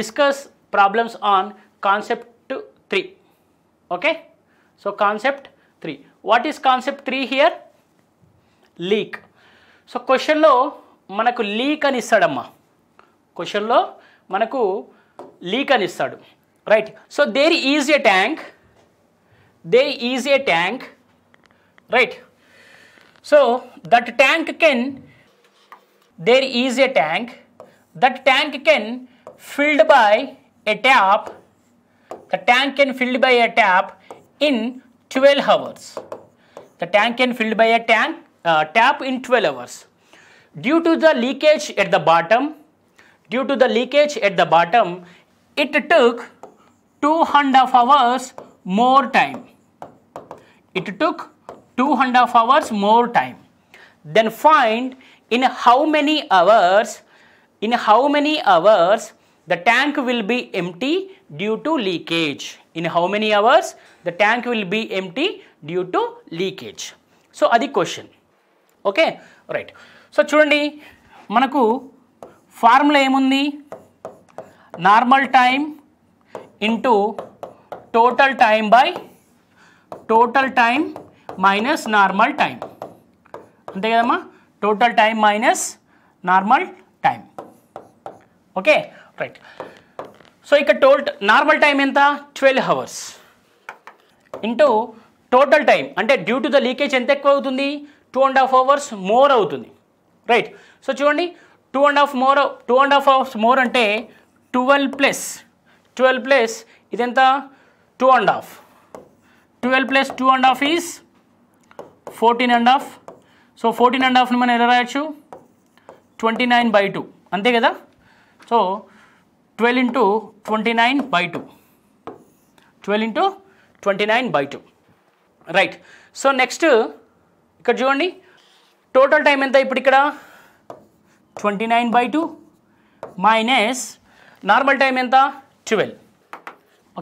Discuss problems on concept three okay so concept three what is concept three here leak so క్వశ్చన్లో మనకు leak అని ఇస్తాడమ్మా క్వశ్చన్లో మనకు leak అని ఇస్తాడు right so there is a tank they is a tank right so that tank can there is a tank that tank can filled by a tap, the tank can filled by a tap in 12 hours. The tank can filled by a tank, uh, tap in 12 hours. Due to the leakage at the bottom, due to the leakage at the bottom, it took 200 hours more time. It took 200 hours more time. Then find in how many hours, in how many hours the tank will be empty due to leakage in how many hours the tank will be empty due to leakage so అది question okay right so చూడండి మనకు formula ఏముంది normal time into total time by total time minus normal time అంతే కదమ్మా total time minus normal time okay right so ఇక్కడ total normal time ఎంత twelve hours into total time అంటే due to the leakage ఎంత ఎక్కువ అవుతుంది two and half hours more అవుతుంది right so చూడండి two and half more two and half hours more అంటే twelve plus twelve plus ఇదెంత two and half twelve plus two and half is fourteen and half so fourteen and హాఫ్ని మనం ఎలా రాయొచ్చు twenty nine by two అంతే కదా so twelve into twenty nine by two twelve into twenty nine by two right so next ఇక్కడ చూడండి total time ఎంత ఇప్పుడు ఇక్కడ twenty nine by two minus normal time ఎంత ట్వెల్వ్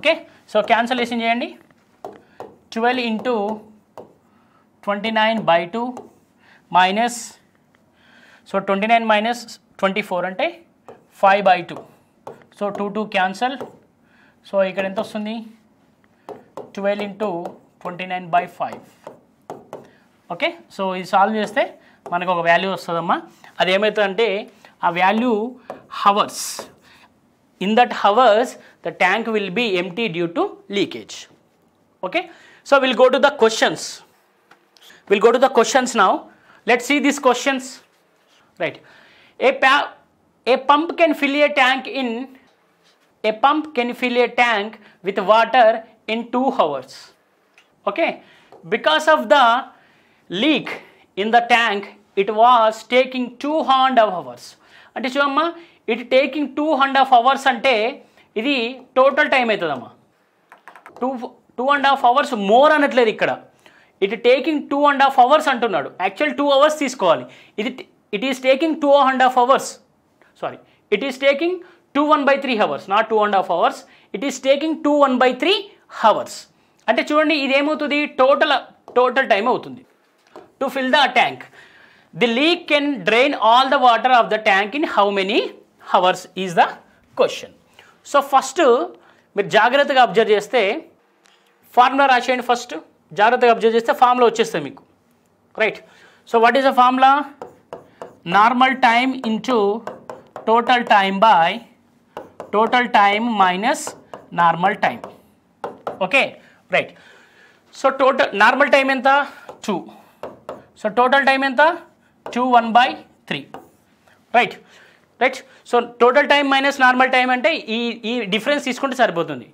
ఓకే సో క్యాన్సలేషన్ చేయండి twelve into twenty nine by two minus so twenty nine minus twenty four అంటే five by two so two two cancel so ఇక్కడ ఎంత వస్తుంది twelve into twenty nine by five okay so ఇది solve చేస్తే మనకు ఒక value వస్తుందమ్మా అది ఏమవుతుందంటే ఆ value hours in that hours the tank will be empty due to leakage okay so will go to the questions will go to the questions now let see these questions right ఏ ప్యా a pump can fill a tank in a pump can fill a tank with water in 2 hours. Okay, because of the leak in the tank, it was taking 2 and a half hours. అంటే చూడమ్మా it taking two and half hours అంటే ఇది total time అవుతుందమ్మా two two and half hours more అనట్లేదు ఇక్కడ it taking two and half hours అంటున్నాడు actual two hours తీసుకోవాలి ఇది it is taking two and half hours sorry it is taking two one by three hours not two and half hours it is taking two one by three hours అంటే చూడండి ఇదేమవుతుంది total total time అవుతుంది to fill the tank the leak can drain all the water of the tank in how many hours is the question so first మీరు జాగ్రత్తగా observe చేస్తే formula రాసేయండి first జాగ్రత్తగా observe చేస్తే ఫార్ములా వచ్చేస్తాయి మీకు right so what is the formula normal time into total time by total time minus normal time okay right so total normal time ఎంత two so total time ఎంత two one by three right right so total time minus normal time అంటే ఈ ఈ difference తీసుకుంటే సరిపోతుంది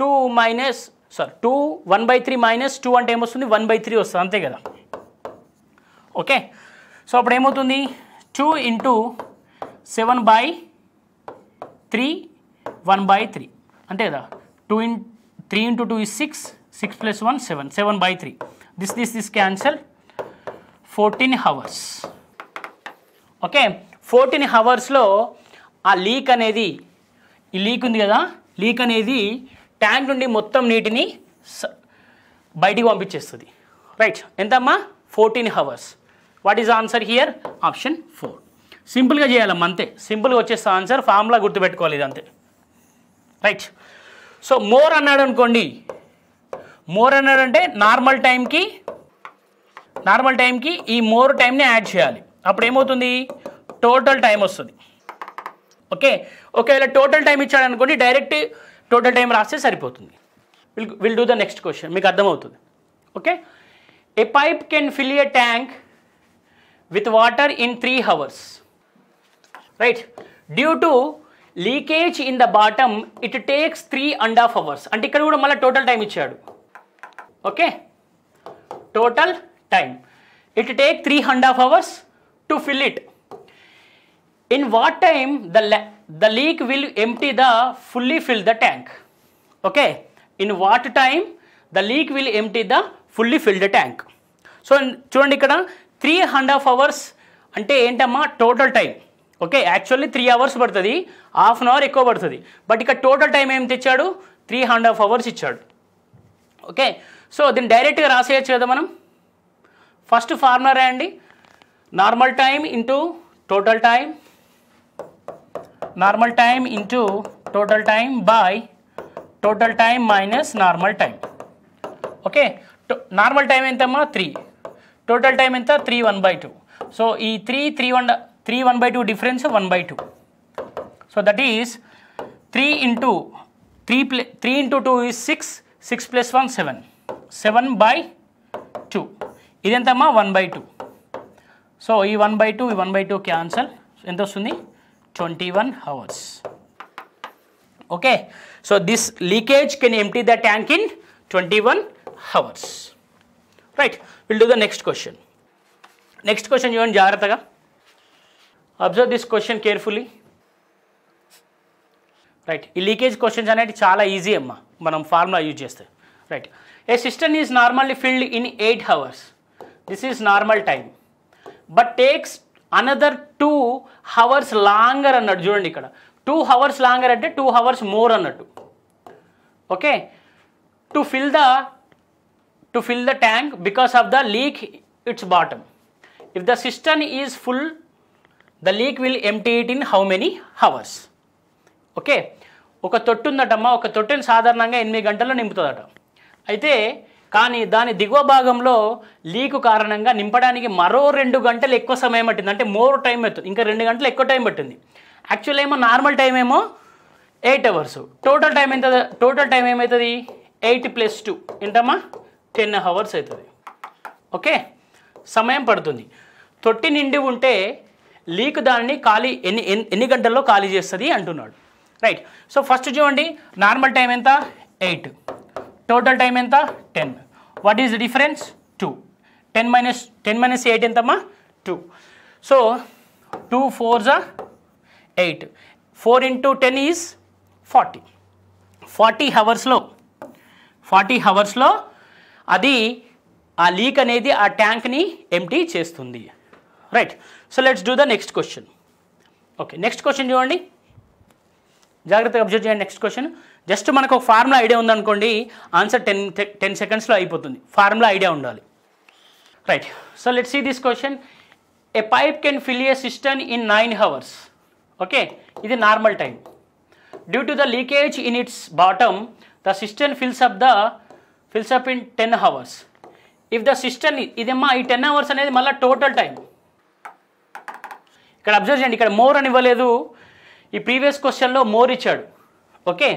two minus sir two one by three minus two అంటే ఏమొస్తుంది one by three వస్తుంది అంతే కదా ఓకే సో అప్పుడు ఏమవుతుంది two into seven by three one by three అంతే కదా two in three into two is six six plus one seven seven by three this this this cancel fourteen hours okay fourteen హవర్స్లో ఆ leak అనేది ఈ leak ఉంది కదా leak అనేది tank నుండి మొత్తం నీటిని బయటికి పంపించేస్తుంది రైట్ ఎంతమ్మా fourteen hours what is answer here option four సింపుల్గా చేయాలమ్మ అంతే సింపుల్గా వచ్చేస్తా ఆన్సర్ ఫార్ములా గుర్తుపెట్టుకోవాలి ఇది అంతే రైట్ సో మోర్ అన్నాడు అనుకోండి మోర్ అన్నాడంటే నార్మల్ టైంకి నార్మల్ టైంకి ఈ మోర్ టైంని యాడ్ చేయాలి అప్పుడు ఏమవుతుంది టోటల్ టైం వస్తుంది ఓకే ఒకవేళ టోటల్ టైం ఇచ్చాడు అనుకోండి డైరెక్ట్ టోటల్ టైం రాస్తే సరిపోతుంది will will do the next question మీకు అర్థమవుతుంది okay a pipe can fill a tank with water in three hours right due to leakage in the bottom it takes three and half hours అంటే ఇక్కడ కూడా మళ్ళీ total time ఇచ్చాడు okay total time it take three and half hours to fill it in what time the the leak will empty the fully fill the tank okay in what time the leak will empty the fully fill the tank so చూడండి ఇక్కడ three and half hours అంటే ఏంటమ్మా total time okay actually three hours పడుతుంది half an hour ఎక్కువ పడుతుంది but ఇక్కడ total time ఏం తెచ్చాడు త్రీ అండ్ హాఫ్ అవర్స్ ఇచ్చాడు ఓకే సో దీన్ని డైరెక్ట్గా రాసేయచ్చు కదా మనం ఫస్ట్ ఫార్ములా రాయండి normal time into total time normal time into total time by total time minus normal time okay normal time ఎంతమ్మా త్రీ టోటల్ టైం ఎంత three one by two so ఈ three three one 3 1 by 2 difference so 1 by 2. So that three 3 three 3, 3 into 2 six six 6 plus seven seven 7 by 2. ఇదెంతమ్మా one by two so ఈ one by two ఈ one by two cancel ఎంత వస్తుంది twenty one hours okay so this leakage can empty the tank in twenty one hours right will do the next question next question చూడండి జాగ్రత్తగా observe this question carefully right ఈ leakage questions అనేవి చాలా easy అమ్మా మనం formula use చేస్తే right a system is normally filled in eight hours this is normal time but takes another two hours longer అన్నట్టు చూడండి ఇక్కడ టూ హవర్స్ లాంగర్ అంటే టూ హవర్స్ మోర్ అన్నట్టు okay to fill the to fill the tank because of the leak its bottom if the system is full the leak will empty it in how many hours okay ఒక తొట్టు ఉందటమ్మా ఒక తొట్టుని సాధారణంగా ఎనిమిది గంటల్లో నింపుతుందట అయితే కానీ దాని దిగువ భాగంలో లీకు కారణంగా నింపడానికి మరో రెండు గంటలు ఎక్కువ సమయం పట్టింది అంటే మోర్ టైం పెట్టింది ఇంకా రెండు గంటలు ఎక్కువ టైం పట్టింది యాక్చువల్ ఏమో నార్మల్ టైం ఏమో ఎయిట్ అవర్స్ టోటల్ టైం ఎంత టోటల్ టైం ఏమవుతుంది ఎయిట్ ప్లస్ టూ ఏంటమ్మా టెన్ అవర్స్ అవుతుంది ఓకే సమయం పడుతుంది తొట్టి నిండి ఉంటే లీక్ దానిని ఖాళీ ఎన్ని ఎన్ని గంటల్లో ఖాళీ చేస్తుంది అంటున్నాడు రైట్ సో ఫస్ట్ చూడండి నార్మల్ టైం ఎంత ఎయిట్ టోటల్ టైం ఎంత ten what is difference two ten minus ten minus eight ఎంతమ్మా టూ సో టూ ఫోర్ జా eight four into ten is forty forty హవర్స్లో ఫార్టీ హవర్స్లో అది ఆ లీక్ అనేది ఆ ట్యాంక్ని ఎంటీ చేస్తుంది right so let's do the next question okay next question చూడండి జాగ్రత్తగా అబ్జర్వ్ చేయండి నెక్స్ట్ క్వశ్చన్ జస్ట్ మనకు ఒక ఫార్ములా ఐడియా ఉందనుకోండి ఆన్సర్ టెన్ టెన్ సెకండ్స్లో అయిపోతుంది ఫార్ములా ఐడియా ఉండాలి right so let see this question a pipe can fill a cistern in nine hours okay ఇది normal time due to the leakage in its bottom the cistern fills up the fills up in ten hours if the cistern ఇదేమ్మా ఈ ten hours అనేది మళ్ళీ total time ఇక్కడ observe చేయండి ఇక్కడ more అని ఇవ్వలేదు ఈ ప్రీవియస్ క్వశ్చన్లో మోర్ ఇచ్చాడు ఓకే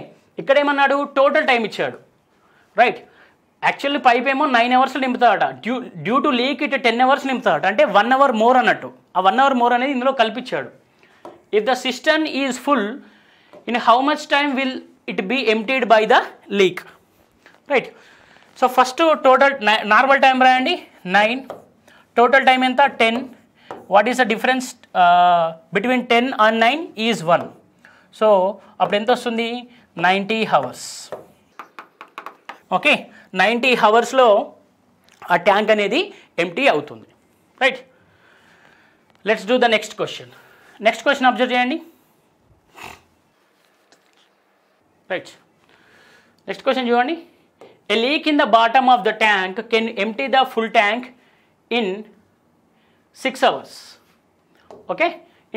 ఇక్కడ ఏమన్నాడు టోటల్ టైం ఇచ్చాడు రైట్ యాక్చువల్లీ పైప్ ఏమో నైన్ అవర్స్ నింపుతాడట due due to leak it ten hours నింపుతాడట అంటే వన్ అవర్ మోర్ అన్నట్టు ఆ వన్ అవర్ మోర్ అనేది ఇందులో కల్పించాడు if the system is full in how much time will it be emptied by the leak right so first total normal time రాయండి nine total time ఎంత ten what is the difference between ten and nine is one so అప్పుడు ఎంత వస్తుంది ninety hours okay ninety హవర్స్లో ఆ tank అనేది empty అవుతుంది right let's do the next question next question observe చేయండి రైట్ నెక్స్ట్ క్వశ్చన్ చూడండి ఎ leak in the bottom of the tank can empty the full tank in 6 hours okay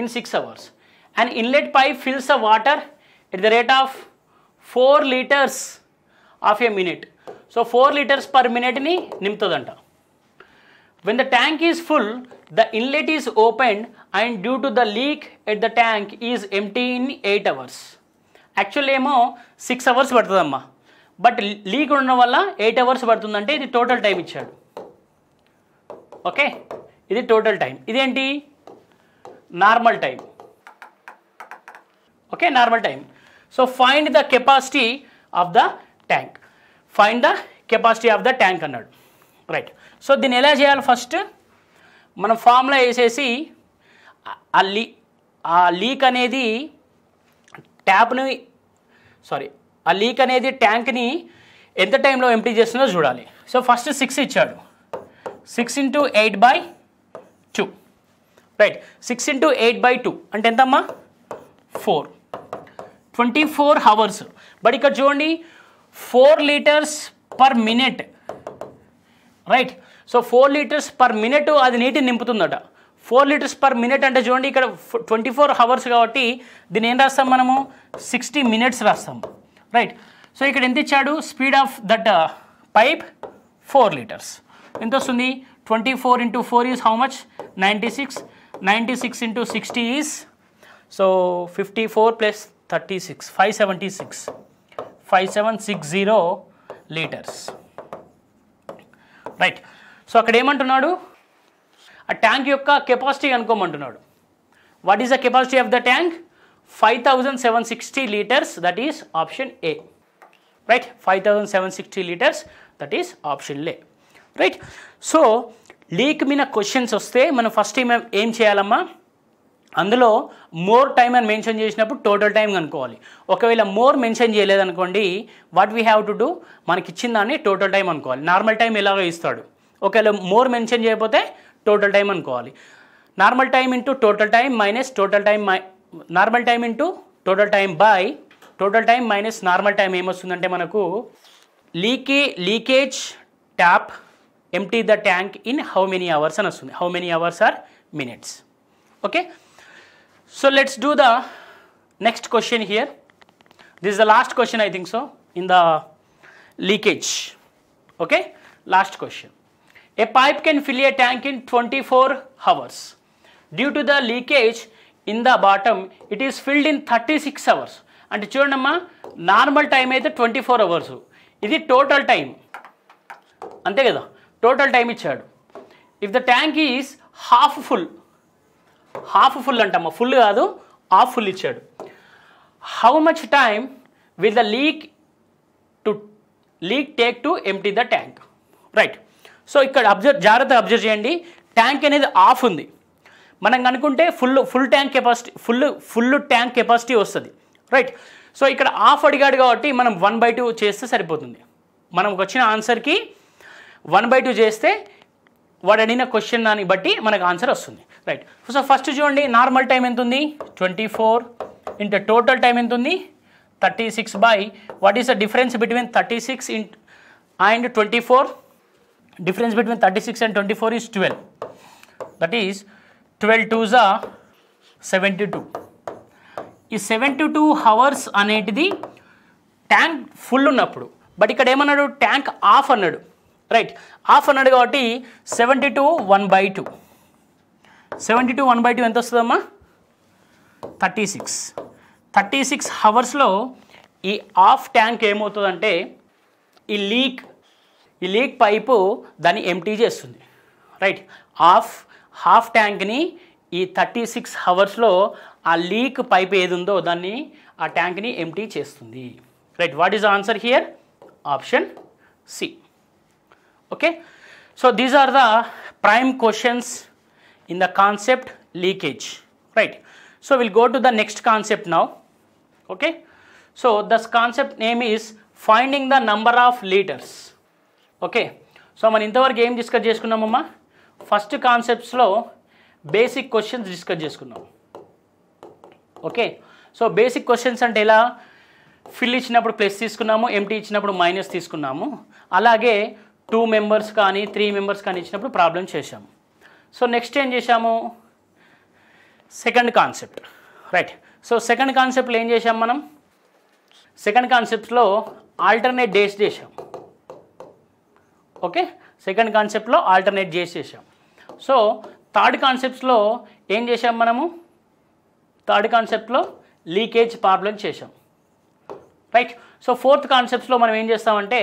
in 6 hours an inlet pipe fills the water at the rate of 4 liters of a minute so 4 liters per minute ni nimtadanta when the tank is full the inlet is opened and due to the leak at the tank is empty in 8 hours actually ఏమో six hours పడుతుందమ్మా but leak ఉండడం వల్ల eight hours పడుతుందంటే ఇది total time ఇచ్చాడు okay ఇది total time ఇదేంటి normal time okay normal time so find the capacity of the tank find the capacity of the tank అన్నాడు రైట్ సో దీన్ని ఎలా చేయాలి ఫస్ట్ మనం ఫామ్లో వేసేసి ఆ లీ ఆ లీక్ అనేది ట్యాప్ని సారీ ఆ లీక్ అనేది ట్యాంక్ని ఎంత టైంలో ఎంపీ చేస్తుందో చూడాలి సో ఫస్ట్ సిక్స్ ఇచ్చాడు six into eight by two right six into eight by two అంటే ఎంతమ్మా four twenty four hours but ఇక్కడ చూడండి four litres per minute right so four litres per minute అది నీటిని నింపుతుందట ఫోర్ లీటర్స్ పర్ మినిట్ అంటే చూడండి ఇక్కడ ట్వంటీ ఫోర్ హవర్స్ కాబట్టి దీన్ని ఏం రాస్తాం మనము సిక్స్టీ మినిట్స్ రాస్తాం రైట్ సో ఇక్కడ ఎంత ఇచ్చాడు speed of that pipe four litres ఎంత వస్తుంది twenty four into four is how much ninety six ninety six into sixty is so fifty four plus thirty six five seventy six five seven six zero litres right so అక్కడ ఏమంటున్నాడు ఆ tank యొక్క capacity అనుకోమంటున్నాడు what is the capacity of the tank five thousand seven sixty litres that is option A right five thousand seven sixty litres that is option A right so leak మీద questions వస్తే మనం first time ఏం చేయాలమ్మా అందులో more time అని mention చేసినప్పుడు total time కనుక్కోవాలి ఒకవేళ మోర్ మెన్షన్ చేయలేదనుకోండి what we have to do మనకి ఇచ్చిన దాన్ని టోటల్ టైం అనుకోవాలి నార్మల్ టైం ఎలాగో ఇస్తాడు ఒకవేళ మోర్ మెన్షన్ చేయకపోతే టోటల్ టైం అనుకోవాలి normal time into total time minus total time my normal time into total time by total time minus normal time ఏమొస్తుందంటే మనకు leak leakage tap empty the tank in how many hours అని వస్తుంది how many hours or minutes okay so let's do the next question here this the last question I think so in the leakage okay last question a pipe can fill a tank in twenty four hours due to the leakage in the bottom it is filled in thirty six hours అంటే చూడండమ్మా normal time అయితే twenty four hours ఇది total time అంతే కదా total time ఇచ్చాడు if the tank is half full half full అంటమ్మా full కాదు half full ఇచ్చాడు how much time will the leak to leak take to empty the tank right so ఇక్కడ observe జాగ్రత్తగా observe చేయండి tank అనేది half ఉంది మనం అనుకుంటే full full tank capacity full full tank capacity వస్తుంది రైట్ సో ఇక్కడ ఆఫ్ అడిగాడు కాబట్టి మనం వన్ బై టూ చేస్తే సరిపోతుంది మనం వచ్చిన ఆన్సర్కి వన్ బై టూ చేస్తే వాడు అడిగిన క్వశ్చన్ దాన్ని బట్టి మనకు ఆన్సర్ వస్తుంది రైట్ సో ఫస్ట్ చూడండి నార్మల్ టైం ఎంత ఉంది twenty four into total time ఎంత ఉంది thirty six by what is the difference between thirty six in and twenty four difference between thirty six and twenty four is twelve that is twelve two జా seventy two ఈ seventy two hours అనేటిది tank full ఉన్నప్పుడు but ఇక్కడ ఏమన్నాడు tank half అన్నాడు right half అన్నాడు కాబట్టి seventy two one by two seventy two one by two ఎంత వస్తుందమ్మా థర్టీ సిక్స్ థర్టీ సిక్స్ హవర్స్లో ఈ హాఫ్ ట్యాంక్ ఏమవుతుందంటే ఈ లీక్ ఈ లీక్ పైపు దాన్ని ఎంటీ చేస్తుంది రైట్ హాఫ్ హాఫ్ ట్యాంక్ని ఈ థర్టీ సిక్స్ హవర్స్లో ఆ లీక్ పైప్ ఏది ఉందో దాన్ని ఆ ట్యాంక్ని ఎంటీ చేస్తుంది right what is answer here option C okay so these are the prime questions in the concept leakage right so will go to the next concept now okay so this concept name is finding the number of litres okay so మనం ఇంతవరకు ఏం discuss చేసుకున్నామమ్మా first కాన్సెప్ట్స్లో basic questions discuss చేసుకున్నాం okay so basic questions అంటే ఎలా fill ఇచ్చినప్పుడు plus తీసుకున్నాము ఎంటీ ఇచ్చినప్పుడు మైనస్ తీసుకున్నాము అలాగే టూ మెంబర్స్ కానీ త్రీ మెంబర్స్ కానీ ఇచ్చినప్పుడు ప్రాబ్లం చేశాము సో నెక్స్ట్ ఏం చేశాము second concept right so second కాన్సెప్ట్లో ఏం చేశాం మనం సెకండ్ కాన్సెప్ట్లో ఆల్టర్నేట్ డేస్ చేశాం ఓకే సెకండ్ కాన్సెప్ట్లో ఆల్టర్నేట్ డేస్ చేశాం సో థర్డ్ కాన్సెప్ట్స్లో ఏం చేశాం మనము థర్డ్ కాన్సెప్ట్లో లీకేజ్ ప్రాబ్లం చేశాం రైట్ సో ఫోర్త్ కాన్సెప్ట్స్లో మనం ఏం చేస్తామంటే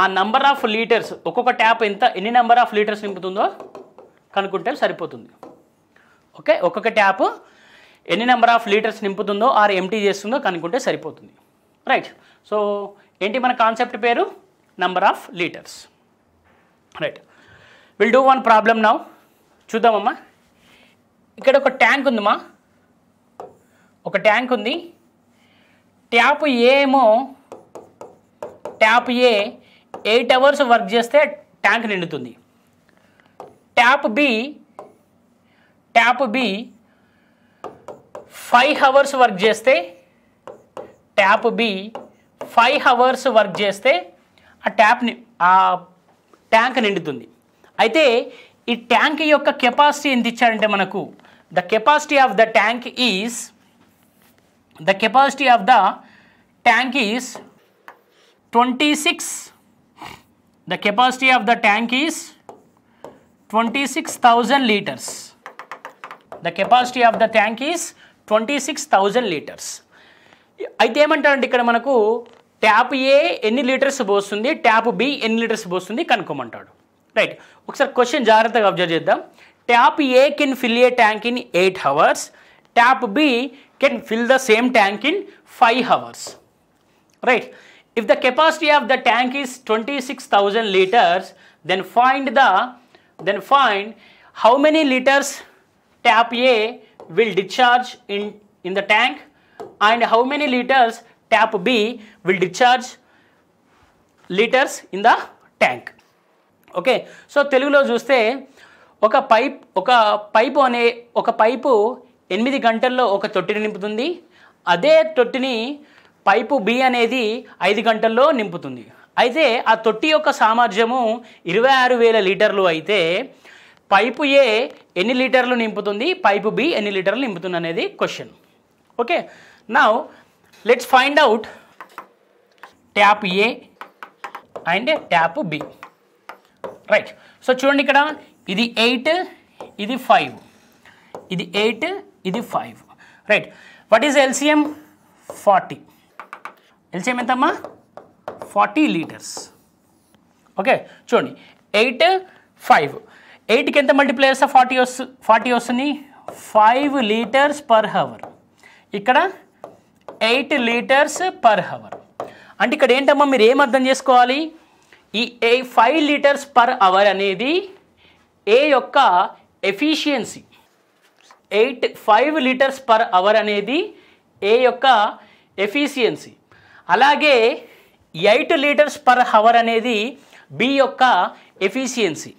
ఆ నంబర్ ఆఫ్ లీటర్స్ ఒక్కొక్క ట్యాప్ ఎంత ఎన్ని నెంబర్ ఆఫ్ లీటర్స్ నింపుతుందో కనుక్కుంటే సరిపోతుంది ఓకే ఒక్కొక్క ట్యాప్ ఎన్ని నెంబర్ ఆఫ్ లీటర్స్ నింపుతుందో ఆర్ ఎంటీ చేస్తుందో కనుక్కుంటే సరిపోతుంది రైట్ సో ఏంటి మన కాన్సెప్ట్ పేరు number of litres right will do one problem now చూద్దామమ్మా ఇక్కడ ఒక ట్యాంక్ ఉందమ్మా ఒక ట్యాంక్ ఉంది ట్యాప్ ఏమో tap A eight hours work చేస్తే ట్యాంక్ నిండుతుంది tap B tap B five hours work చేస్తే tap B five hours work చేస్తే ఆ ట్యాప్ని ఆ ట్యాంక్ నిండుతుంది అయితే ఈ ట్యాంక్ యొక్క కెపాసిటీ ఎంత ఇచ్చారంటే మనకు the capacity of the tank is the capacity of the tank is twenty six The capacity of the tank is 26,000 liters. The capacity of the twenty six 26,000 litres అయితే ఏమంటారంటే ఇక్కడ మనకు ట్యాప్ ఏ ఎన్ని litres పోస్తుంది tap B ఎన్ని litres పోస్తుంది కనుక్కోమంటాడు right ఒకసారి క్వశ్చన్ జాగ్రత్తగా అబ్జర్వ్ చేద్దాం tap A can fill a tank in eight hours tap B can fill the same tank in five hours right If the capacity of the tank is 26,000 liters, then find the, then find how many liters tap A will discharge in, in the tank and how many liters tap B will discharge litres in the tank okay so తెలుగులో చూస్తే ఒక pipe ఒక pipe అనే ఒక pipe ఎనిమిది గంటల్లో ఒక తొట్టిని నింపుతుంది అదే తొట్టిని పైపు బి అనేది ఐదు గంటల్లో నింపుతుంది అయితే ఆ తొట్టి యొక్క సామర్థ్యము ఇరవై ఆరు వేల లీటర్లు అయితే పైపు ఏ ఎన్ని లీటర్లు నింపుతుంది పైపు బి ఎన్ని లీటర్లు నింపుతుంది అనేది క్వశ్చన్ ఓకే నా let's find out tap A and tap B right so చూడండి ఇక్కడ ఇది ఎయిట్ ఇది ఫైవ్ ఇది ఎయిట్ ఇది five right what is LCM forty LCM ఎంతమ్మా ఫార్టీ లీటర్స్ ఓకే చూడండి ఎయిట్ ఫైవ్ ఎయిట్కి ఎంత మల్టిప్లై చేస్తా ఫార్టీ వస్తు ఫార్టీ వస్తుంది ఫైవ్ లీటర్స్ పర్ హవర్ ఇక్కడ ఎయిట్ లీటర్స్ పర్ హవర్ అంటే ఇక్కడ ఏంటమ్మా మీరు ఏం అర్థం చేసుకోవాలి ఈ A five litres per hour అనేది ఏ యొక్క efficiency eight five litres per hour అనేది ఏ యొక్క ఎఫిషియన్సీ అలాగే ఎయిట్ లీటర్స్ పర్ హవర్ అనేది బి యొక్క ఎఫిషియన్సీ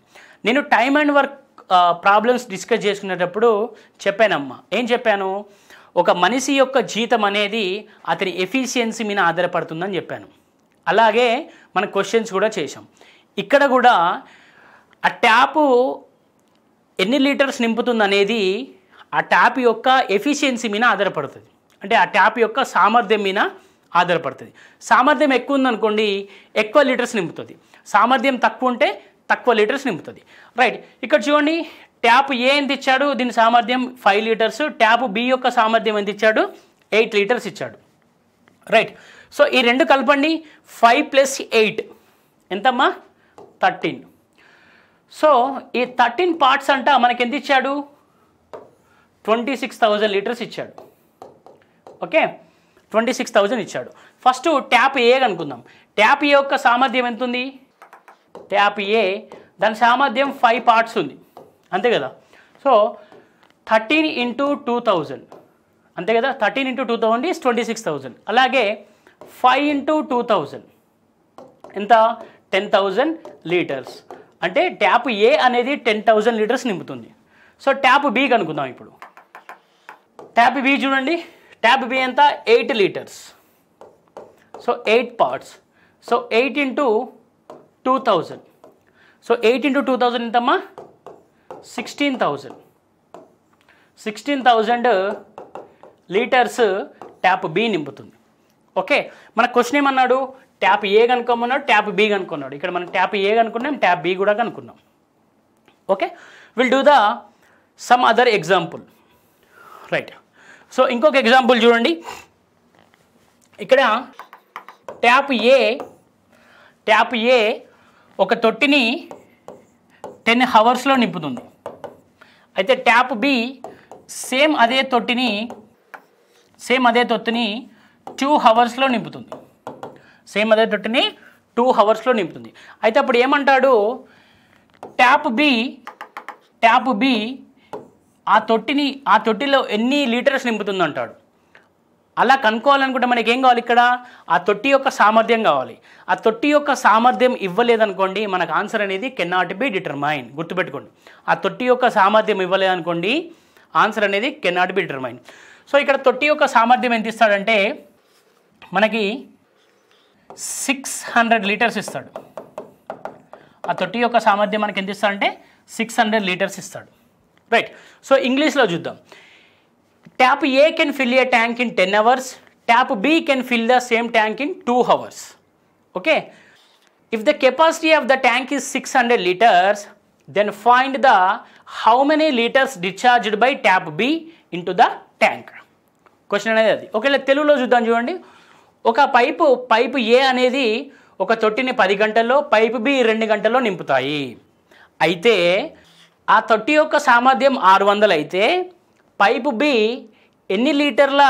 నేను time and work problems discuss చేసుకునేటప్పుడు చెప్పానమ్మా ఏం చెప్పాను ఒక మనిషి యొక్క జీతం అనేది అతని ఎఫిషియన్సీ మీద ఆధారపడుతుందని చెప్పాను అలాగే మన క్వశ్చన్స్ కూడా చేసాం ఇక్కడ కూడా ఆ ట్యాపు ఎన్ని లీటర్స్ నింపుతుంది అనేది ఆ ట్యాప్ యొక్క ఎఫిషియన్సీ మీద ఆధారపడుతుంది అంటే ఆ ట్యాప్ యొక్క సామర్థ్యం మీద ఆధారపడుతుంది సామర్థ్యం ఎక్కువ ఉందనుకోండి ఎక్కువ లీటర్స్ నింపుతుంది సామర్థ్యం తక్కువ ఉంటే తక్కువ లీటర్స్ నింపుతుంది రైట్ ఇక్కడ చూడండి ట్యాప్ ఏ ఎంత ఇచ్చాడు దీని సామర్థ్యం ఫైవ్ లీటర్స్ ట్యాప్ బి యొక్క సామర్థ్యం ఎంత ఇచ్చాడు ఎయిట్ లీటర్స్ ఇచ్చాడు రైట్ సో ఈ రెండు కలపండి ఫైవ్ ప్లస్ ఎయిట్ ఎంతమ్మా థర్టీన్ సో ఈ థర్టీన్ పార్ట్స్ అంట మనకి ఎంత ఇచ్చాడు ట్వంటీ సిక్స్ థౌజండ్ లీటర్స్ ఇచ్చాడు ఓకే ట్వంటీ సిక్స్ థౌజండ్ ఇచ్చాడు ఫస్ట్ ట్యాప్ ఏ అనుకుందాం ట్యాప్ ఏ యొక్క సామర్థ్యం ఎంత ఉంది ట్యాప్ ఏ దాని సామర్థ్యం ఫైవ్ పార్ట్స్ ఉంది అంతే కదా so thirteen into two thousand అంతే కదా thirteen into two thousand is twenty six thousand అలాగే ఫైవ్ ఇంటూ టూ థౌజండ్ ఎంత టెన్ థౌజండ్ లీటర్స్ అంటే ట్యాప్ ఏ అనేది టెన్ థౌజండ్ లీటర్స్ నింపుతుంది సో ట్యాప్ బీ కనుక్కుందాం ఇప్పుడు ట్యాప్ బీ చూడండి ట్యాబ్ బి ఎంత eight litres so eight parts so eight into two thousand so eight into two thousand ఎంతమ్మా sixteen thousand sixteen thousand litres tap B నింపుతుంది okay మన question ఏమన్నాడు tap A కనుక్కోమన్నాడు tap B కనుక్కున్నాడు ఇక్కడ మనం ట్యాప్ ఏ కనుక్కున్నాం ట్యాప్ బి కూడా కనుక్కున్నాం okay will do the some other example right so ఇంకొక ఎగ్జాంపుల్ చూడండి ఇక్కడ ట్యాప్ ఏ ట్యాప్ ఏ ఒక తొట్టిని టెన్ హవర్స్లో నింపుతుంది అయితే ట్యాప్ బి సేమ్ అదే తొట్టిని సేమ్ అదే తొట్టిని టూ హవర్స్లో నింపుతుంది సేమ్ అదే తొట్టిని టూ హవర్స్లో నింపుతుంది అయితే అప్పుడు ఏమంటాడు ట్యాప్ బి ట్యాప్ బి ఆ తొట్టిని ఆ తొట్టిలో ఎన్ని లీటర్స్ నింపుతుందంటాడు అలా కనుక్కోవాలనుకుంటే మనకి ఏం కావాలి ఇక్కడ ఆ తొట్టి యొక్క సామర్థ్యం కావాలి ఆ తొట్టి యొక్క సామర్థ్యం ఇవ్వలేదనుకోండి మనకు ఆన్సర్ అనేది కెనాట్ బి డిటర్మైన్ గుర్తుపెట్టుకోండి ఆ తొట్టి యొక్క సామర్థ్యం ఇవ్వలేదనుకోండి ఆన్సర్ అనేది కెనాట్ బి డిటర్మైన్ సో ఇక్కడ తొట్టి యొక్క సామర్థ్యం ఎంత ఇస్తాడంటే మనకి సిక్స్ హండ్రెడ్ లీటర్స్ ఇస్తాడు ఆ తొట్టి యొక్క సామర్థ్యం మనకి ఎంత ఇస్తాడంటే సిక్స్ హండ్రెడ్ లీటర్స్ ఇస్తాడు రైట్ సో ఇంగ్లీష్లో చూద్దాం tap A can fill a tank in ten hours tap B can fill the same tank in two hours okay if the capacity of the tank is six hundred litres then find the how many litres discharged by tap B in the tank question అనేది అది ఒకవేళ తెలుగులో చూద్దాం చూడండి ఒక pipe pipe ఏ అనేది ఒక తొట్టిని పది గంటల్లో పైపు బి రెండు గంటల్లో నింపుతాయి అయితే ఆ తొట్టి యొక్క సామర్థ్యం ఆరు వందలు అయితే పైపు బి ఎన్ని లీటర్ల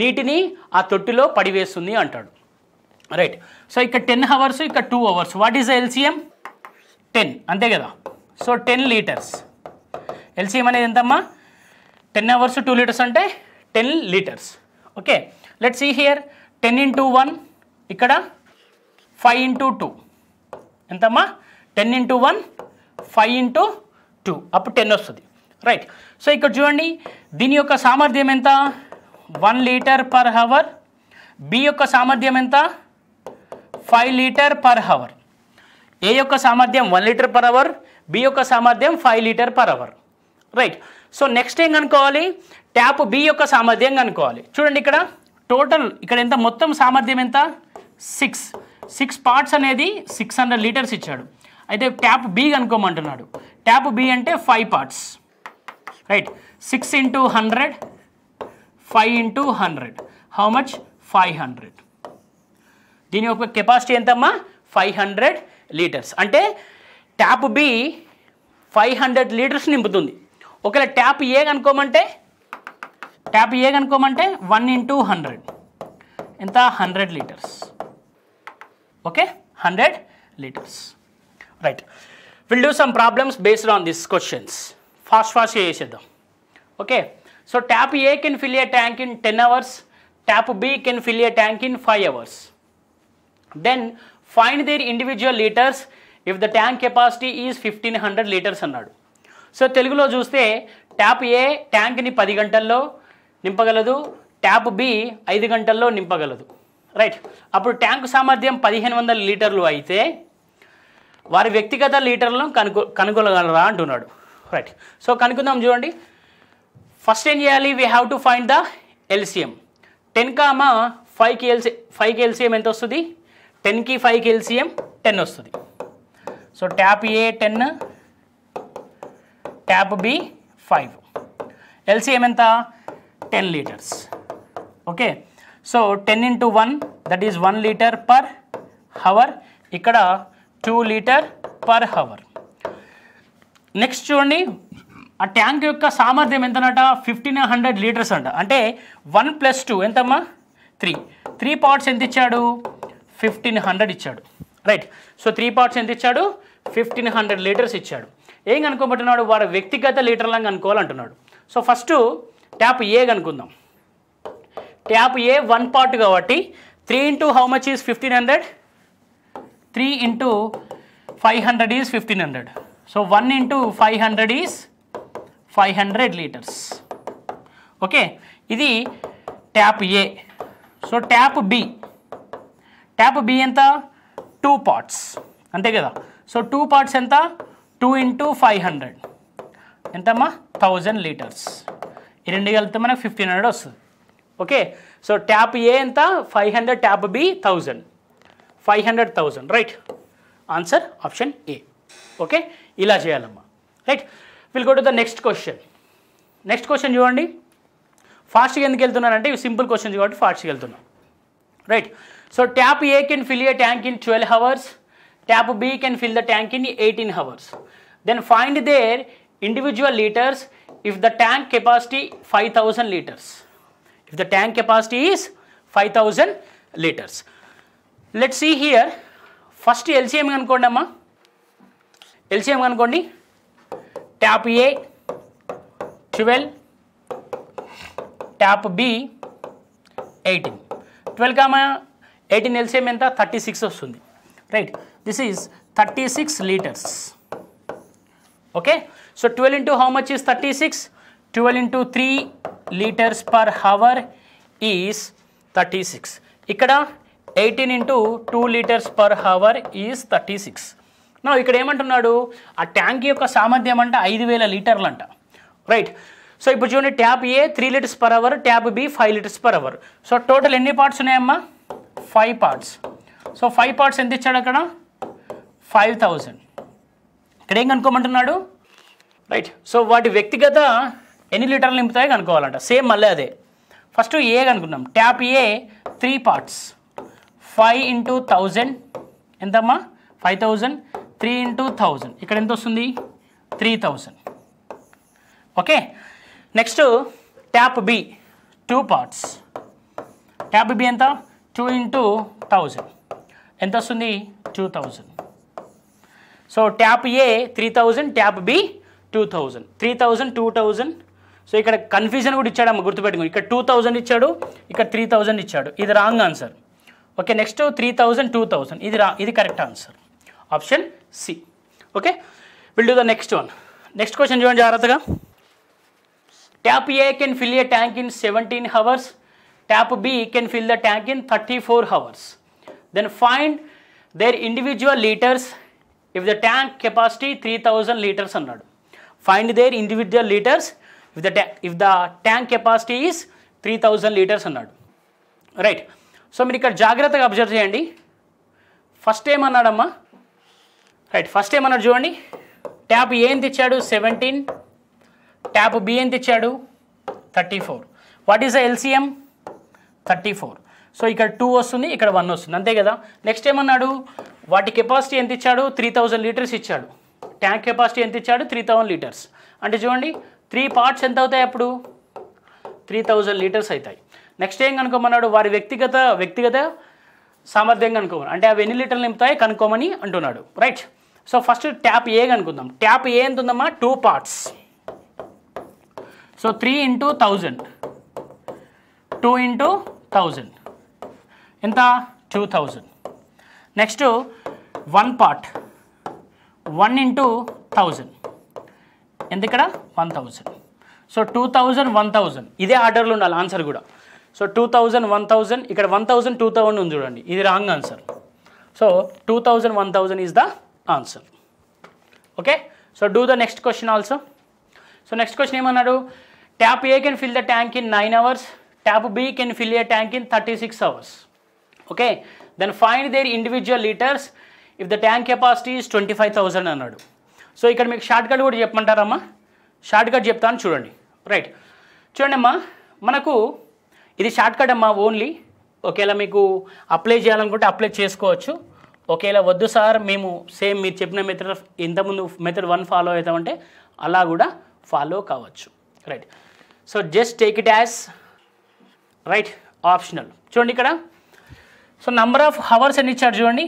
నీటిని ఆ తొట్టిలో పడివేస్తుంది అంటాడు రైట్ సో ఇక్కడ టెన్ అవర్స్ ఇక్కడ two hours what is LCM ten అంతే కదా సో టెన్ లీటర్స్ ఎల్సిఎం అనేది ఎంతమ్మా టెన్ అవర్స్ టూ లీటర్స్ అంటే ten litres okay let see here ten into one ఇక్కడ ఫైవ్ ఇంటూ టూ ఎంతమ్మా ten into one five into two అప్పుడు ten వస్తుంది right so ఇక్కడ చూడండి దీని యొక్క సామర్థ్యం ఎంత one litre per hour B యొక్క సామర్థ్యం ఎంత five litre per hour A యొక్క సామర్థ్యం one litre per hour B యొక్క సామర్థ్యం five litre per hour right so next ఏం కనుక్కోవాలి ట్యాప్ బి యొక్క సామర్థ్యం కనుక్కోవాలి చూడండి ఇక్కడ టోటల్ ఇక్కడ ఎంత మొత్తం సామర్థ్యం ఎంత సిక్స్ సిక్స్ పార్ట్స్ అనేది సిక్స్ హండ్రెడ్ లీటర్స్ ఇచ్చాడు అయితే ట్యాప్ బి కనుక్కోమంటున్నాడు ట్యాప్ బి అంటే five parts right six into hundred five into hundred how much five hundred దీని యొక్క కెపాసిటీ ఎంతమ్మా ఫైవ్ హండ్రెడ్ లీటర్స్ అంటే tap B five hundred litres నింపుతుంది ఒకవేళ ట్యాప్ ఏ కనుక్కోమంటే ట్యాప్ ఏ కనుక్కోమంటే వన్ ఇంటూ హండ్రెడ్ ఎంత hundred litres okay hundred litres right will do some problems based on this questions fast ఫాస్ట్గా చేసేద్దాం okay so tap A can fill a tank in ten hours tap B can fill a tank in five hours then find their individual litres if the tank capacity is fifteen hundred litres అన్నాడు so తెలుగులో చూస్తే tap ఏ ట్యాంక్ని పది గంటల్లో నింపగలదు tap B ఐదు గంటల్లో నింపగలదు right అప్పుడు tank సామర్థ్యం పదిహేను వందల లీటర్లు అయితే వారి వ్యక్తిగత లీటర్లను కనుగొ కనుగొనగలరా అంటున్నాడు రైట్ సో కనుక్కుందాం చూడండి ఫస్ట్ ఏం చేయాలి we have to find the LCM ten comma ఫైవ్కి ఎల్సి ఫైవ్కి ఎల్సిఎం ఎంత వస్తుంది టెన్కి ఫైవ్కి ఎల్సిఎం టెన్ వస్తుంది so tap A ten tap B five LCM ఎంత ten litres okay so ten into one that is one litre per hour ఇక్కడ two litre per hour next చూడండి ఆ ట్యాంక్ యొక్క సామర్థ్యం ఎంతనట ఫిఫ్టీన్ హండ్రెడ్ లీటర్స్ అంట అంటే one plus two ఎంతమ్మా three three parts ఎంత ఇచ్చాడు ఫిఫ్టీన్ హండ్రెడ్ ఇచ్చాడు రైట్ సో త్రీ పార్ట్స్ ఎంత ఇచ్చాడు ఫిఫ్టీన్ హండ్రెడ్ లీటర్స్ ఇచ్చాడు ఏం కనుక్కోబట్టున్నాడు వాడు వ్యక్తిగత లీటర్లను కనుక్కోవాలంటున్నాడు సో ఫస్ట్ ట్యాప్ ఏ కనుక్కుందాం ట్యాప్ ఏ వన్ పార్ట్ కాబట్టి three into how much is fifteen hundred three into five hundred is fifteen hundred so one into five hundred is five hundred litres okay ఇది tap A so tap B tap B ఎంత two parts అంతే కదా so two parts ఎంత two into five hundred ఎంతమ్మా thousand litres ఈ రెండు కలిపితే మనకు ఫిఫ్టీన్ హండ్రెడ్ వస్తుంది ఓకే సో ట్యాప్ ఏ ఎంత five hundred tap B thousand five hundred thousand right answer option A okay ఇలా చేయాలమ్మా right will go to the next question next question చూడండి ఫాస్ట్గా ఎందుకు వెళ్తున్నారంటే ఇవి సింపుల్ క్వశ్చన్స్ కాబట్టి ఫాస్ట్గా వెళ్తున్నాం right so tap A can fill a tank in twelve hours tap B can fill the tank in eighteen hours then find their individual litres if the tank capacity five thousand litres if the tank capacity is five thousand litres let see here first LCM కనుకోండి అమ్మా LCM కనుకోండి tap A twelve tap B eighteen twelve comma eighteen LCM ఎంత thirty six వస్తుంది right this is thirty six litres okay so twelve into how much is thirty six twelve into three litres per hour is thirty six ఇక్కడ eighteen into two litres per hour is thirty six నా ఇక్కడ ఏమంటున్నాడు ఆ tank యొక్క సామర్థ్యం అంటే ఐదు వేల లీటర్లు అంట రైట్ సో ఇప్పుడు చూడండి tap A three litres per hour tap B five litres per hour so total ఎన్ని పార్ట్స్ ఉన్నాయమ్మా five parts so five parts ఎంత ఇచ్చాడు అక్కడ ఫైవ్ థౌజండ్ ఇక్కడ ఏం కనుక్కోమంటున్నాడు రైట్ సో వాటి వ్యక్తిగత ఎన్ని లీటర్లు నింపుతాయో కనుక్కోవాలంట సేమ్ మళ్ళీ అదే ఫస్ట్ ఏ కనుక్కున్నాం tap A three parts five into thousand ఎంతమ్మా five thousand three into thousand ఇక్కడ ఎంత వస్తుంది three thousand okay next tap B two parts tap B ఎంత టూ ఇంటూ థౌజండ్ ఎంత వస్తుంది two thousand so tap A three thousand tap B two thousand three thousand two thousand so ఇక్కడ confusion కూడా ఇచ్చాడమ్మా గుర్తుపెట్టుకో ఇక్కడ టూ థౌజండ్ ఇచ్చాడు ఇక్కడ త్రీ థౌజండ్ ఇచ్చాడు ఇది wrong answer okay next three thousand two thousand ఇది రా ఇది correct answer option C okay will do the next one next question చూడండి జాగ్రత్తగా tap A can fill a tank in seventeen hours tap B can fill the tank in thirty four hours then find their individual litres if the tank capacity three thousand litres అన్నాడు find their individual litres if the tank if the tank capacity is three thousand litres అన్నాడు right so మీరు ఇక్కడ జాగ్రత్తగా observe చేయండి first ఏమన్నాడమ్మా right first ఏమన్నాడు చూడండి tap A ఎంత ఇచ్చాడు సెవెంటీన్ ట్యాప్ బి ఎంత ఇచ్చాడు thirty four what is the LCM thirty four so ఇక్కడ టూ వస్తుంది ఇక్కడ వన్ వస్తుంది అంతే కదా నెక్స్ట్ ఏమన్నాడు వాటి కెపాసిటీ ఎంత ఇచ్చాడు త్రీ థౌజండ్ లీటర్స్ ఇచ్చాడు ట్యాంక్ కెపాసిటీ ఎంత ఇచ్చాడు త్రీ థౌజండ్ లీటర్స్ అంటే చూడండి త్రీ పార్ట్స్ ఎంత అవుతాయి అప్పుడు త్రీ థౌజండ్ లీటర్స్ అవుతాయి నెక్స్ట్ ఏం కనుక్కోమన్నాడు వారి వ్యక్తిగత వ్యక్తిగత సామర్థ్యం కనుక్కోమని అంటే అవి ఎన్ని లీటర్లు నింపుతాయి కనుక్కోమని అంటున్నాడు right so first tap A కనుక్కుందాం ట్యాప్ ఏ ఎంత ఉందమ్మా two parts so three into thousand two into thousand ఎంత two thousand next one part one into thousand ఎంత ఇక్కడ one thousand so two thousand one thousand ఇదే ఆర్డర్లో ఉండాలి answer కూడా so two thousand one thousand ఇక్కడ వన్ థౌజండ్ టూ థౌజండ్ ఉంది చూడండి ఇది wrong answer so two thousand one thousand is the answer okay so do the next question also so next question ఏమన్నాడు tap A can fill the tank in nine hours tap B can fill a tank in thirty six hours okay then find their individual litres if the tank capacity is twenty five thousand అన్నాడు so ఇక్కడ మీకు short cut కూడా చెప్పమంటారమ్మా short cut చెప్తాను చూడండి right చూడండి అమ్మా మనకు ఇది షార్ట్కట్ అమ్మా ఓన్లీ ఒకవేళ మీకు అప్లై చేయాలనుకుంటే అప్లై చేసుకోవచ్చు ఒకవేళ వద్దు సార్ మేము సేమ్ మీరు చెప్పిన మెథడ్ ఇంతకుముందు మెథడ్ వన్ ఫాలో అవుతామంటే అలా కూడా ఫాలో కావచ్చు right so just take it as right optional చూడండి ఇక్కడ సో నంబర్ ఆఫ్ హవర్స్ ఎన్ని ఇచ్చాడు చూడండి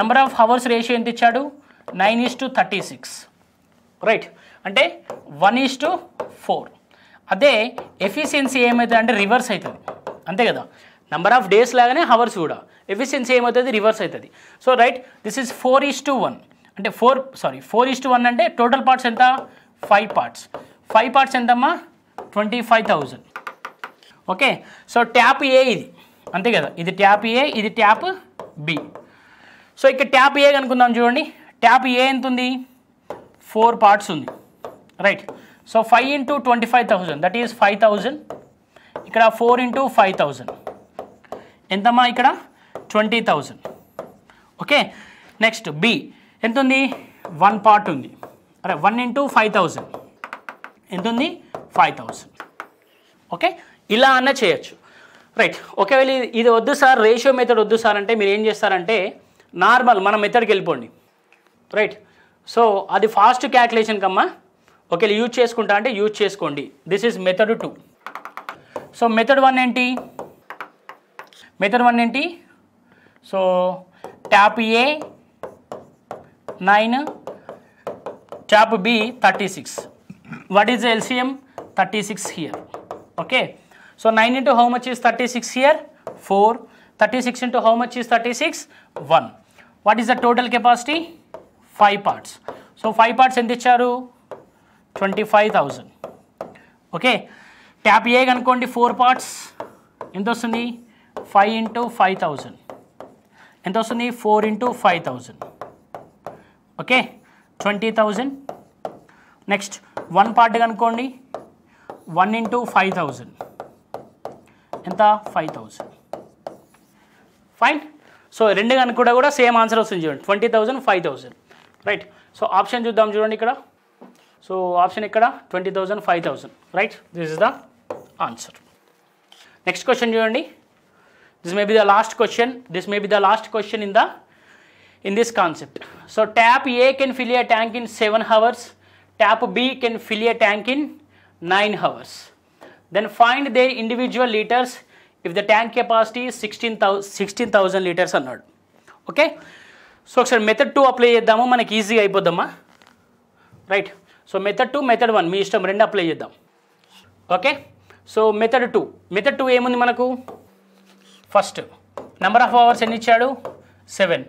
నంబర్ ఆఫ్ హవర్స్ రేషియో ఎంత ఇచ్చాడు nine is to thirty six right అంటే వన్ ఈస్ టు ఫోర్ అదే ఎఫిషియన్సీ ఏమవుతుంది అంటే రివర్స్ అవుతుంది అంతే కదా నెంబర్ ఆఫ్ డేస్ లాగానే హవర్స్ కూడా ఎఫిషియన్సీ ఏమవుతుంది రివర్స్ అవుతుంది so right this is four is to one అంటే four sorry four is to one అంటే టోటల్ పార్ట్స్ ఎంత ఫైవ్ పార్ట్స్ ఫైవ్ పార్ట్స్ ఎంతమ్మా twenty five thousand okay so tap A ఇది అంతే కదా ఇది ట్యాప్ ఏ ఇది ట్యాప్ బి సో ఇక్కడ ట్యాప్ ఏ కనుకుందాం చూడండి ట్యాప్ ఏ ఎంత ఉంది ఫోర్ పార్ట్స్ ఉంది right so five into twenty five thousand that is five thousand ఇక్కడ ఫోర్ ఇంటూ ఫైవ్ థౌజండ్ ఎంతమ్మా ఇక్కడ twenty thousand okay next B ఎంత ఉంది వన్ పార్ట్ ఉంది అరే వన్ ఇంటూ ఫైవ్ థౌజండ్ ఎంత ఉంది ఫైవ్ థౌజండ్ ఓకే ఇలా అన్న చేయొచ్చు రైట్ ఒకవేళ ఇది వద్దు సార్ రేషియో మెథడ్ వద్దు సార్ అంటే మీరు ఏం చేస్తారంటే నార్మల్ మన మెథడ్కి వెళ్ళిపోండి రైట్ సో అది ఫాస్ట్ క్యాల్కులేషన్కమ్మా ఒకవేళ యూజ్ చేసుకుంటా అంటే యూజ్ చేసుకోండి this is method two so method one ఏంటి మెథడ్ వన్ ఏంటి so tap A nine tap B thirty six what is LCM thirty six here okay so nine into how much is thirty six here four thirty six into how much is thirty six one what is the total capacity five parts so five parts ఎంత ఇచ్చారు twenty five thousand okay tap A కనుక్కోండి four parts ఎంత వస్తుంది five into five thousand ఎంత వస్తుంది four into five thousand okay twenty thousand next one part కనుక్కోండి one into five thousand ఎంత five thousand fine so రెండు కనుక్కుంటే కూడా సేమ్ ఆన్సర్ వస్తుంది చూడండి twenty thousand five thousand right so option చూద్దాం చూడండి ఇక్కడ సో ఆప్షన్ ఇక్కడ twenty thousand five thousand right this is the answer next question చూడండి this may be the last question this may be the last question in the in this concept so tap A can fill a tank in seven hours tap B can fill a tank in nine hours then find the individual litres if the tank capacity sixteen thou sixteen thousand litres అన్నాడు okay so ఒకసారి method two apply చేద్దాము మనకి ఈజీగా అయిపోద్దమ్మా right so method two method one మీ ఇష్టం రెండు apply చేద్దాం okay so method two method two ఏముంది మనకు ఫస్ట్ నెంబర్ ఆఫ్ అవర్స్ ఎన్ని ఇచ్చాడు seven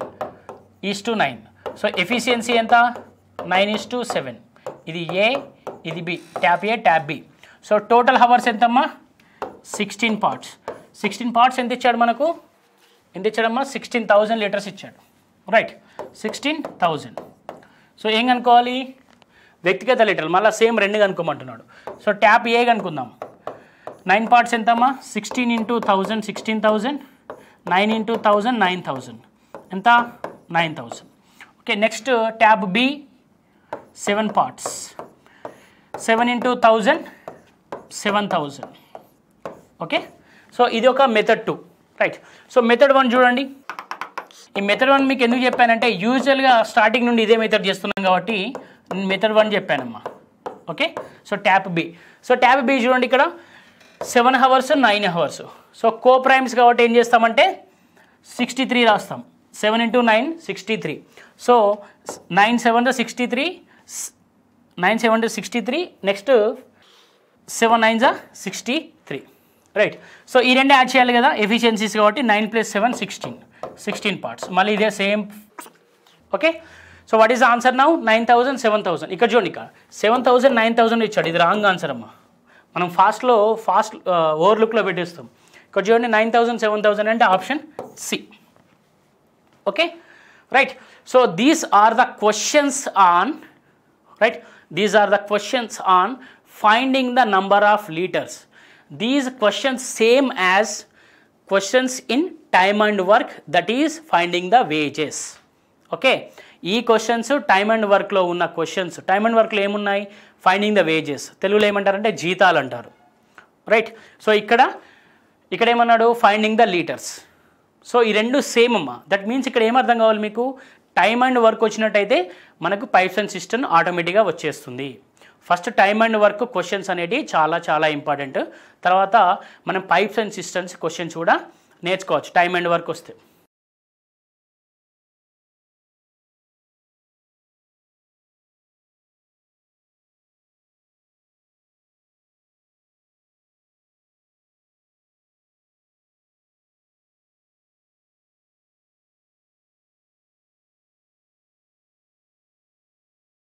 is to nine so efficiency ఎంత నైన్ ఈస్ టు సెవెన్ ఇది ఏ ఇది B tap A tap B so total hours ఎంతమ్మా సిక్స్టీన్ పార్ట్స్ సిక్స్టీన్ పార్ట్స్ ఎంత ఇచ్చాడు మనకు ఎంత ఇచ్చాడమ్మా సిక్స్టీన్ థౌజండ్ లీటర్స్ ఇచ్చాడు రైట్ సిక్స్టీన్ థౌజండ్ సో ఏం అనుకోవాలి వ్యక్తిగత లెటర్లు మళ్ళీ సేమ్ రెండు కనుక్కోమంటున్నాడు సో ట్యాప్ ఏ కనుక్కుందాం నైన్ పార్ట్స్ ఎంతమ్మా sixteen into thousand sixteen thousand nine into thousand nine thousand ఎంత nine thousand okay next tap B seven parts seven into thousand seven thousand okay so ఇది ఒక method two right so method one చూడండి ఈ method one మీకు ఎందుకు చెప్పానంటే యూజువల్గా starting నుండి ఇదే మెథడ్ చేస్తున్నాం కాబట్టి నేను మెథడ్ వన్ చెప్పానమ్మా okay so tap B so tap B చూడండి ఇక్కడ seven hours nine hours so coprimes కాబట్టి ఏం చేస్తామంటే సిక్స్టీ త్రీ రాస్తాం seven into nine sixty three so nine seven sixty three nine seven sixty three next seven nine జా sixty three right so ఈ రెండు add చేయాలి కదా ఎఫిషియన్సీస్ కాబట్టి nine plus seven sixteen sixteen parts మళ్ళీ ఇదే same okay so what is answer now nine thousand seven thousand ఇక్కడ చూడండి ఇక్కడ సెవెన్ థౌసండ్ నైన్ థౌసండ్ ఇచ్చాడు ఇది రాంగ్ ఆన్సర్ అమ్మా మనం ఫాస్ట్లో ఫాస్ట్ ఓవర్లుక్లో పెట్టేస్తాం ఇక్కడ చూడండి నైన్ థౌసండ్ సెవెన్ థౌసండ్ అంటే option C okay right so these are the questions on right these are the questions on finding the number of litres these questions same as questions in time and work that is finding the wages okay ఈ questions time and వర్క్లో ఉన్న questions time and వర్క్లో ఏమున్నాయి finding the wages తెలుగులో ఏమంటారంటే జీతాలు అంటారు right so ఇక్కడ ఇక్కడ ఏమన్నాడు ఫైండింగ్ ద లీటర్స్ సో ఈ రెండు సేమ్ అమ్మా దట్ మీన్స్ ఇక్కడ ఏమర్థం కావాలి మీకు టైమ్ అండ్ వర్క్ వచ్చినట్టయితే మనకు పైప్స్ అండ్ సిస్టమ్ ఆటోమేటిక్గా వచ్చేస్తుంది first time and work questions అనేటివి చాలా చాలా ఇంపార్టెంట్ తర్వాత మనం పైప్స్ అండ్ సిస్టమ్స్ క్వశ్చన్స్ కూడా నేర్చుకోవచ్చు టైమ్ అండ్ వర్క్ వస్తే